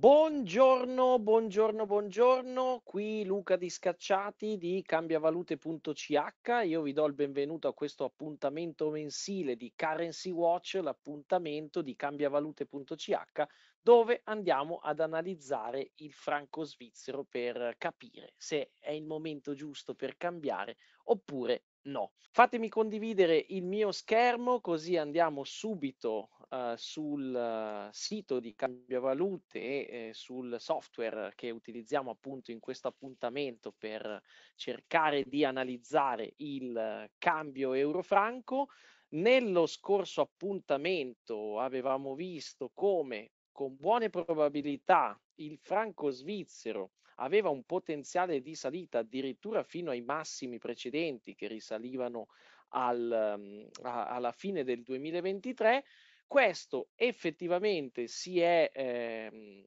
Buongiorno, buongiorno, buongiorno, qui Luca di Scacciati di cambiavalute.ch, io vi do il benvenuto a questo appuntamento mensile di Currency Watch, l'appuntamento di cambiavalute.ch dove andiamo ad analizzare il franco svizzero per capire se è il momento giusto per cambiare oppure No, fatemi condividere il mio schermo così andiamo subito uh, sul sito di Cambiavalute e eh, sul software che utilizziamo appunto in questo appuntamento per cercare di analizzare il cambio euro-franco. Nello scorso appuntamento avevamo visto come con buone probabilità il franco svizzero aveva un potenziale di salita addirittura fino ai massimi precedenti che risalivano al, ehm, a, alla fine del 2023, questo effettivamente si è, eh,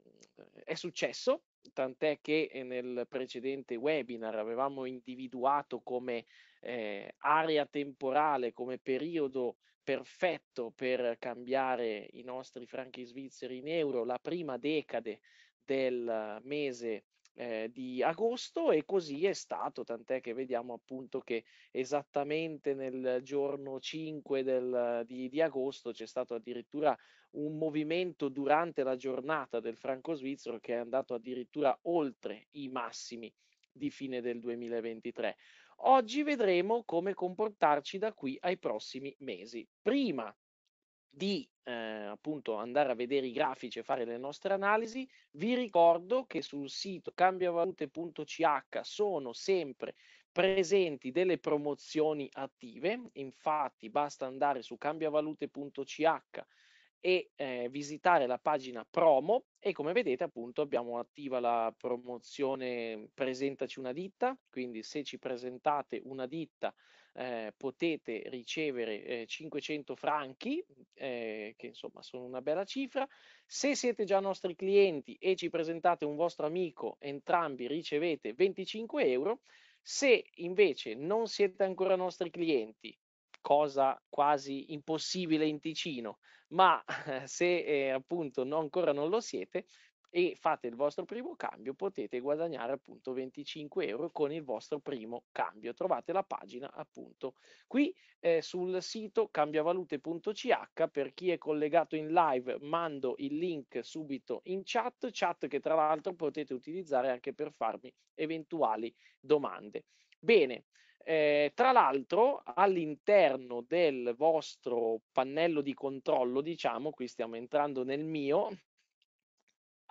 è, successo, tant'è che nel precedente webinar avevamo individuato come eh, area temporale, come periodo perfetto per cambiare i nostri franchi svizzeri in euro la prima decade del mese eh, di agosto e così è stato, tant'è che vediamo appunto che esattamente nel giorno 5 del, di, di agosto c'è stato addirittura un movimento durante la giornata del franco svizzero che è andato addirittura oltre i massimi di fine del 2023. Oggi vedremo come comportarci da qui ai prossimi mesi. Prima di eh, appunto andare a vedere i grafici e fare le nostre analisi, vi ricordo che sul sito cambiavalute.ch sono sempre presenti delle promozioni attive, infatti basta andare su cambiavalute.ch e eh, visitare la pagina promo e come vedete appunto abbiamo attiva la promozione presentaci una ditta, quindi se ci presentate una ditta eh, potete ricevere eh, 500 franchi, eh, che insomma sono una bella cifra. Se siete già nostri clienti e ci presentate un vostro amico, entrambi ricevete 25 euro. Se invece non siete ancora nostri clienti, cosa quasi impossibile in Ticino, ma se eh, appunto no, ancora non lo siete, e fate il vostro primo cambio potete guadagnare appunto 25 euro con il vostro primo cambio. Trovate la pagina appunto qui eh, sul sito cambiavalute.ch per chi è collegato in live mando il link subito in chat, chat che tra l'altro potete utilizzare anche per farmi eventuali domande. Bene, eh, tra l'altro, all'interno del vostro pannello di controllo, diciamo, qui stiamo entrando nel mio,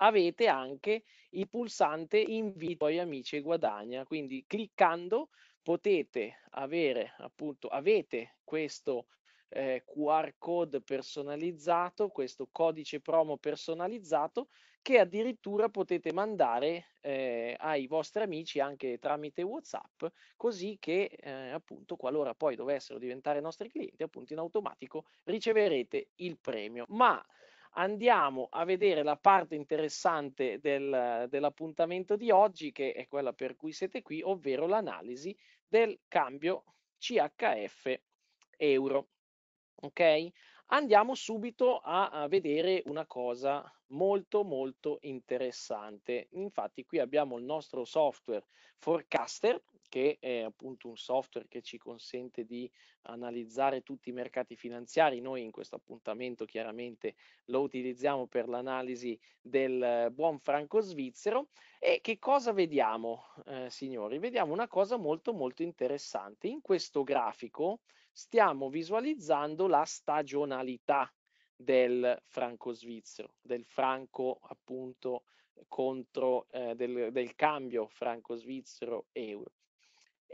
avete anche il pulsante invito agli amici e guadagna, quindi cliccando potete avere appunto, avete questo eh, QR code personalizzato, questo codice promo personalizzato che addirittura potete mandare eh, ai vostri amici anche tramite WhatsApp, così che eh, appunto qualora poi dovessero diventare nostri clienti, appunto in automatico riceverete il premio. Ma Andiamo a vedere la parte interessante del, dell'appuntamento di oggi, che è quella per cui siete qui, ovvero l'analisi del cambio CHF euro. Ok? Andiamo subito a, a vedere una cosa molto molto interessante. Infatti qui abbiamo il nostro software Forecaster che è appunto un software che ci consente di analizzare tutti i mercati finanziari. Noi in questo appuntamento chiaramente lo utilizziamo per l'analisi del buon franco svizzero e che cosa vediamo, eh, signori? Vediamo una cosa molto molto interessante. In questo grafico stiamo visualizzando la stagionalità del franco svizzero, del franco appunto contro eh, del, del, cambio franco svizzero euro.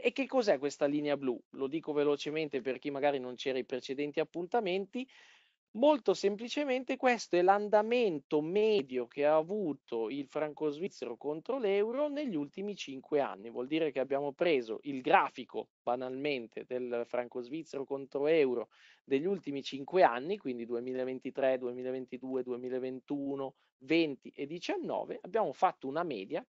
E che cos'è questa linea blu? Lo dico velocemente per chi magari non c'era i precedenti appuntamenti. Molto semplicemente questo è l'andamento medio che ha avuto il franco svizzero contro l'euro negli ultimi cinque anni. Vuol dire che abbiamo preso il grafico, banalmente, del franco svizzero contro euro degli ultimi cinque anni, quindi 2023, 2022, 2021, 20 e 19, abbiamo fatto una media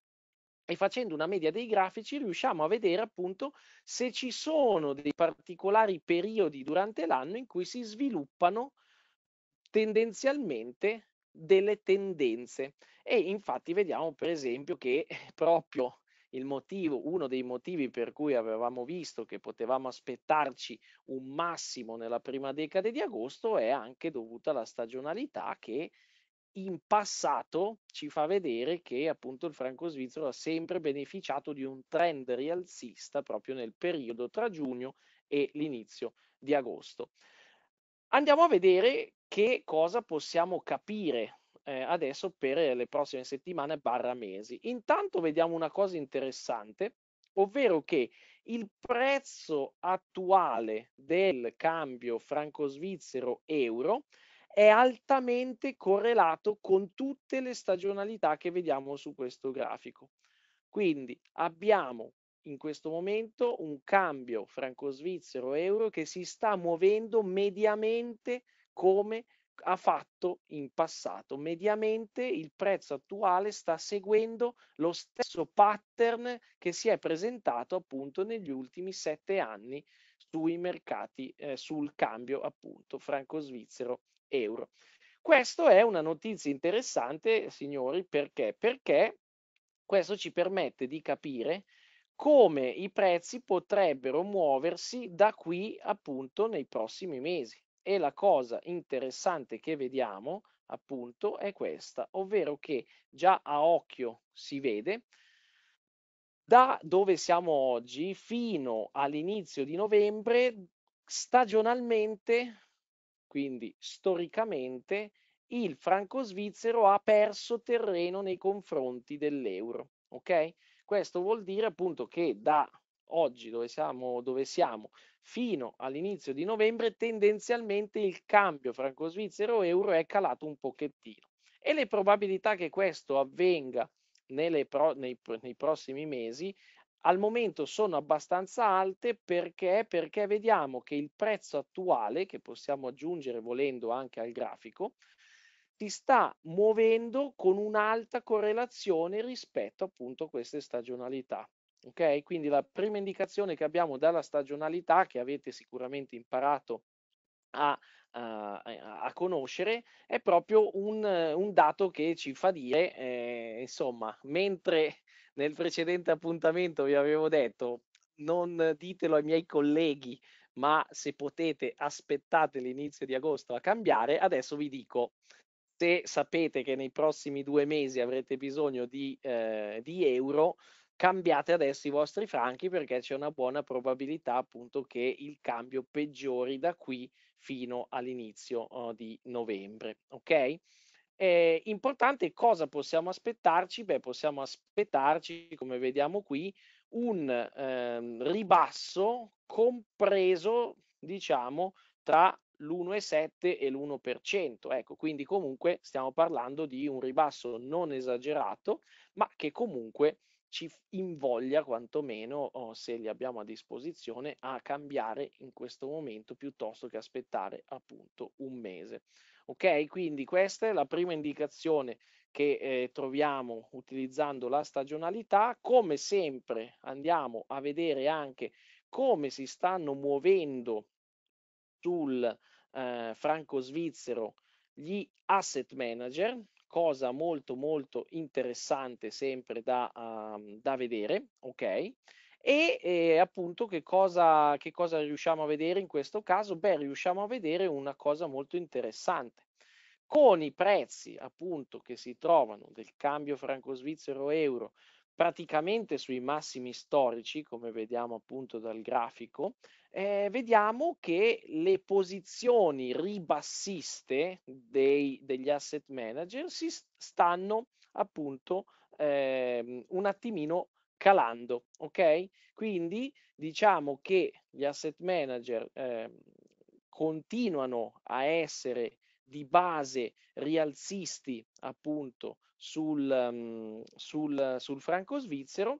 e facendo una media dei grafici riusciamo a vedere appunto se ci sono dei particolari periodi durante l'anno in cui si sviluppano tendenzialmente delle tendenze e infatti vediamo per esempio che proprio il motivo, uno dei motivi per cui avevamo visto che potevamo aspettarci un massimo nella prima decade di agosto è anche dovuta alla stagionalità che in passato ci fa vedere che appunto il franco svizzero ha sempre beneficiato di un trend rialzista proprio nel periodo tra giugno e l'inizio di agosto. Andiamo a vedere che cosa possiamo capire eh, adesso per le prossime settimane barra mesi. Intanto vediamo una cosa interessante, ovvero che il prezzo attuale del cambio franco-svizzero-euro è altamente correlato con tutte le stagionalità che vediamo su questo grafico. Quindi abbiamo in questo momento un cambio franco-svizzero-euro che si sta muovendo mediamente come ha fatto in passato. Mediamente il prezzo attuale sta seguendo lo stesso pattern che si è presentato appunto negli ultimi sette anni sui mercati, eh, sul cambio appunto franco-svizzero euro. Questa è una notizia interessante, signori, perché? Perché questo ci permette di capire come i prezzi potrebbero muoversi da qui appunto nei prossimi mesi. E la cosa interessante che vediamo appunto è questa, ovvero che già a occhio si vede da dove siamo oggi fino all'inizio di novembre stagionalmente quindi storicamente il franco svizzero ha perso terreno nei confronti dell'euro. Okay? Questo vuol dire appunto che da oggi dove siamo, dove siamo fino all'inizio di novembre tendenzialmente il cambio franco svizzero-euro è calato un pochettino e le probabilità che questo avvenga pro, nei, nei prossimi mesi al momento sono abbastanza alte perché, perché vediamo che il prezzo attuale, che possiamo aggiungere volendo anche al grafico, si sta muovendo con un'alta correlazione rispetto appunto a queste stagionalità. Ok? Quindi la prima indicazione che abbiamo dalla stagionalità, che avete sicuramente imparato a, a, a conoscere, è proprio un, un, dato che ci fa dire, eh, insomma, mentre nel precedente appuntamento vi avevo detto non ditelo ai miei colleghi, ma se potete aspettate l'inizio di agosto a cambiare, adesso vi dico se sapete che nei prossimi due mesi avrete bisogno di, eh, di euro, cambiate adesso i vostri franchi perché c'è una buona probabilità appunto che il cambio peggiori da qui fino all'inizio oh, di novembre. Ok? eh, importante cosa possiamo aspettarci? Beh, possiamo aspettarci, come vediamo qui, un ehm, ribasso compreso, diciamo, tra l'1,7 e l'1%. Ecco, quindi comunque stiamo parlando di un ribasso non esagerato, ma che comunque ci invoglia quantomeno, oh, se li abbiamo a disposizione, a cambiare in questo momento piuttosto che aspettare appunto un mese. Ok, quindi questa è la prima indicazione che eh, troviamo utilizzando la stagionalità. Come sempre andiamo a vedere anche come si stanno muovendo sul eh, franco svizzero gli asset manager cosa molto molto interessante sempre da, um, da vedere, ok? E, e appunto che cosa, che cosa riusciamo a vedere in questo caso? Beh, riusciamo a vedere una cosa molto interessante. Con i prezzi appunto che si trovano del cambio franco-svizzero-euro praticamente sui massimi storici, come vediamo appunto dal grafico, eh, vediamo che le posizioni ribassiste dei, degli asset manager si stanno appunto eh, un attimino calando, ok? Quindi diciamo che gli asset manager eh, continuano a essere di base rialzisti appunto sul, mhmm, sul, sul franco svizzero,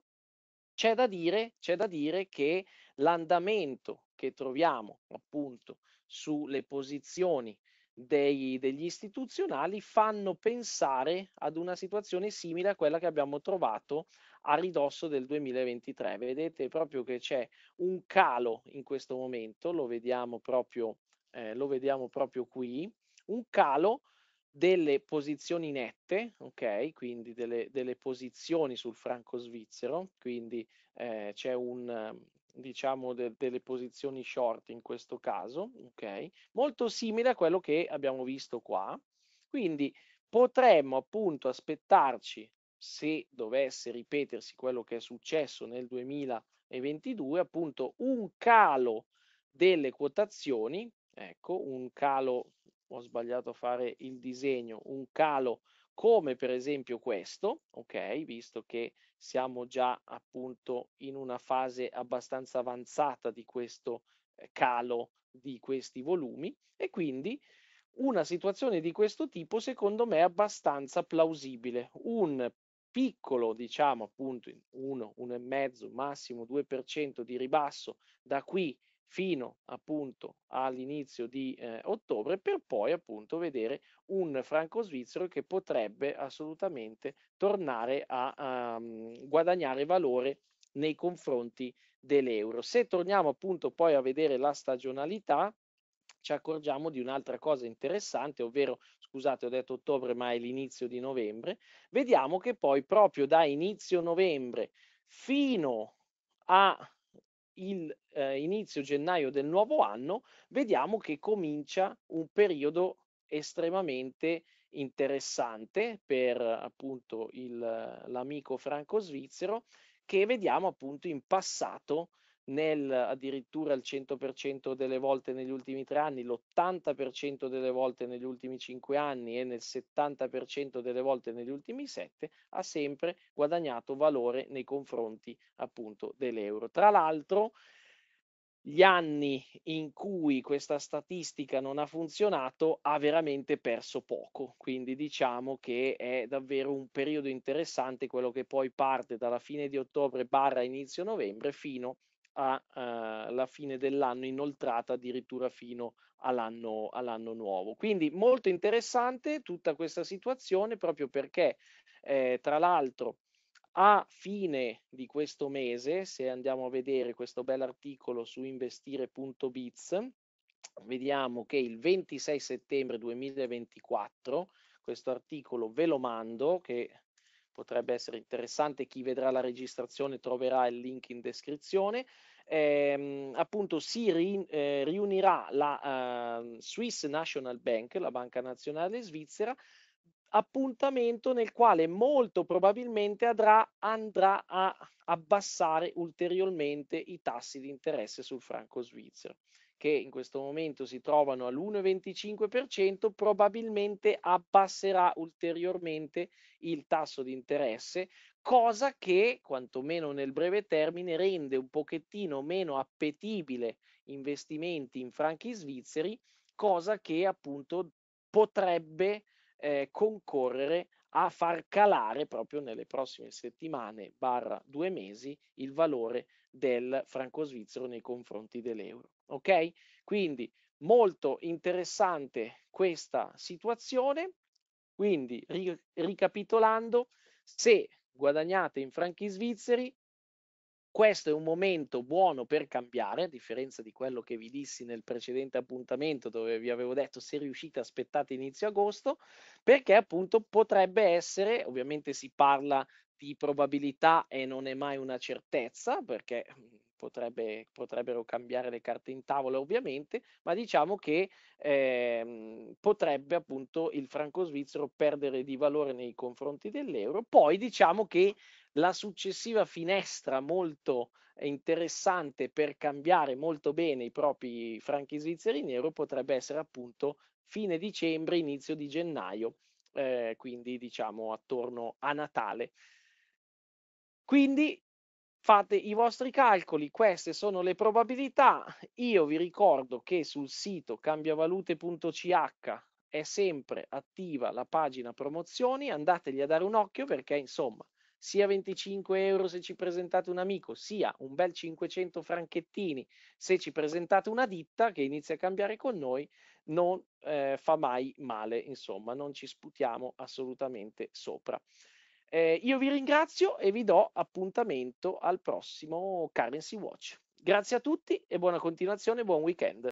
c'è da, dire, c'è da dire che l'andamento che troviamo appunto sulle posizioni dei, degli istituzionali fanno pensare ad una situazione simile a quella che abbiamo trovato a ridosso del 2023. Vedete proprio che c'è un calo in questo momento, lo vediamo proprio, eh, lo vediamo proprio qui, un calo delle posizioni nette, ok? Quindi delle, delle posizioni sul franco svizzero, quindi eh, c'è un diciamo de, delle posizioni short in questo caso, ok? Molto simile a quello che abbiamo visto qua. Quindi potremmo appunto aspettarci se dovesse ripetersi quello che è successo nel 2022, appunto un calo delle quotazioni, ecco, un calo ho sbagliato a fare il disegno, un calo come per esempio questo, ok, visto che siamo già appunto in una fase abbastanza avanzata di questo eh, calo di questi volumi e quindi una situazione di questo tipo secondo me è abbastanza plausibile, un piccolo, diciamo appunto 1, 1,5, massimo 2% di ribasso da qui fino appunto all'inizio di eh, ottobre per poi appunto vedere un franco svizzero che potrebbe assolutamente tornare a, a ehm, guadagnare valore nei confronti dell'euro. Se torniamo appunto poi a vedere la stagionalità, ci accorgiamo di un'altra cosa interessante, ovvero, scusate, ho detto ottobre, ma è l'inizio di novembre. Vediamo che poi proprio da inizio novembre fino a il eh, inizio gennaio del nuovo anno, vediamo che comincia un periodo estremamente interessante per appunto il, l'amico franco svizzero che vediamo appunto in passato nel addirittura il 100% delle volte negli ultimi tre anni, l'80% delle volte negli ultimi cinque anni e nel 70% delle volte negli ultimi sette, ha sempre guadagnato valore nei confronti appunto dell'euro. Tra l'altro, gli anni in cui questa statistica non ha funzionato ha veramente perso poco, quindi diciamo che è davvero un periodo interessante quello che poi parte dalla fine di ottobre barra inizio novembre fino a alla eh, fine dell'anno inoltrata addirittura fino all'anno, all'anno, nuovo. Quindi molto interessante tutta questa situazione proprio perché eh, tra l'altro a fine di questo mese, se andiamo a vedere questo bel articolo su investire.biz, vediamo che il 26 settembre 2024 questo articolo ve lo mando che potrebbe essere interessante. Chi vedrà la registrazione troverà il link in descrizione. Eh, appunto si ri, eh, riunirà la eh, Swiss National Bank, la Banca Nazionale Svizzera, appuntamento nel quale molto probabilmente andrà, andrà a abbassare ulteriormente i tassi di interesse sul franco svizzero che in questo momento si trovano all'1,25%, probabilmente abbasserà ulteriormente il tasso di interesse, cosa che, quantomeno nel breve termine, rende un pochettino meno appetibile investimenti in franchi svizzeri, cosa che appunto potrebbe eh, concorrere a far calare proprio nelle prossime settimane barra due mesi il valore del franco svizzero nei confronti dell'euro. Ok? Quindi molto interessante questa situazione. Quindi, ri ricapitolando, se guadagnate in franchi svizzeri, questo è un momento buono per cambiare, a differenza di quello che vi dissi nel precedente appuntamento dove vi avevo detto se riuscite aspettate inizio agosto, perché appunto potrebbe essere, ovviamente si parla di probabilità e non è mai una certezza, perché potrebbe, potrebbero cambiare le carte in tavola ovviamente, ma diciamo che ehm, potrebbe appunto il franco svizzero perdere di valore nei confronti dell'euro. Poi diciamo che la successiva finestra molto interessante per cambiare molto bene i propri franchi svizzeri in euro potrebbe essere appunto fine dicembre, inizio di gennaio, eh, quindi diciamo attorno a Natale. Quindi fate i vostri calcoli, queste sono le probabilità. Io vi ricordo che sul sito cambiavalute.ch è sempre attiva la pagina promozioni, andategli a dare un occhio perché insomma sia 25 euro se ci presentate un amico, sia un bel 500 franchettini se ci presentate una ditta che inizia a cambiare con noi, non eh, fa mai male, insomma, non ci sputiamo assolutamente sopra. Eh, io vi ringrazio e vi do appuntamento al prossimo Currency Watch. Grazie a tutti e buona continuazione, buon weekend.